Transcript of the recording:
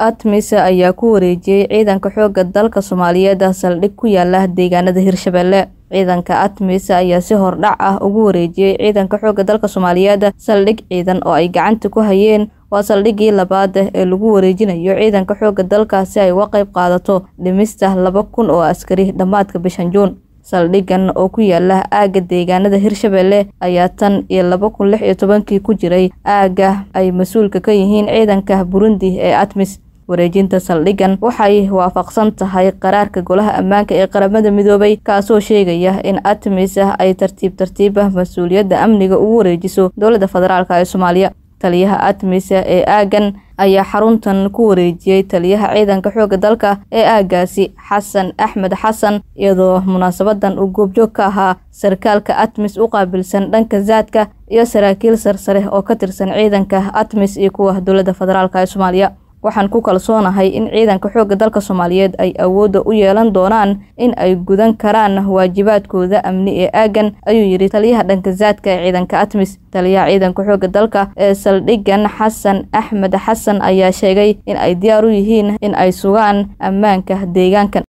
atmise ayaa ku wareejiyey ciidanka xoogga dalka soomaaliyeed ah saldhig ku yaala deegaanada hirshabelle ciidanka atmise ayaa si hordhac ah ugu wareejiyey ciidanka xoogga dalka soomaaliyeed saldhig ciidan oo ay gacanta ku hayeen waa saldhiggii labaad ee lagu wareejinayo ciidanka xoogga dalka si ay uga qayb qaadato dhimista laba kun oo askari dhammaadka bishan juun saldhigan oo ku yaala aagga deegaanada hirshabeelle ayaa tan iyo laba kun lix iyo tobankii ku jiray aaga ay mas-uulka ka yihiin ciidanka burundi ee atmis wareejinta saldhigan waxay waafaqsan tahay qaraarka golaha ammaanka ee qaramada midoobay kaasoo sheegaya in atmis ay tartiib tartiib ah mas-uuliyadda amniga ugu wareejiso dowladda federaalk ee soomaaliya taliyaha admisa ee aagan ayaa xaruntan ku wareejiyey taliyaha ciidanka xoogga dalka ee aagaasi xasan axmed xasan iyadoo munaasabadan uu goobjoog ka ahaa sarkaalka admis u qaabilsan dhanka zaadka iyo saraakiil sarsare oo ka tirsan ciidanka admis iyo kuwa dowladda federaalk ee soomaaliya waxaan ku kalsoonahay in ciidanka xoogga dalka soomaaliyeed ay awoodda u yeelan doonaan in ay gudan karaan waajibaadkooda amni ee aagan ayuu yidhi taliyaha dhanka zaadka ee ciidanka atmis taliyaha ciidanka xoogga dalka ee saldhigan xasan axmed xasan ayaa sheegay in ay diyaar u yihiin in ay sugaan ammaanka deegaankan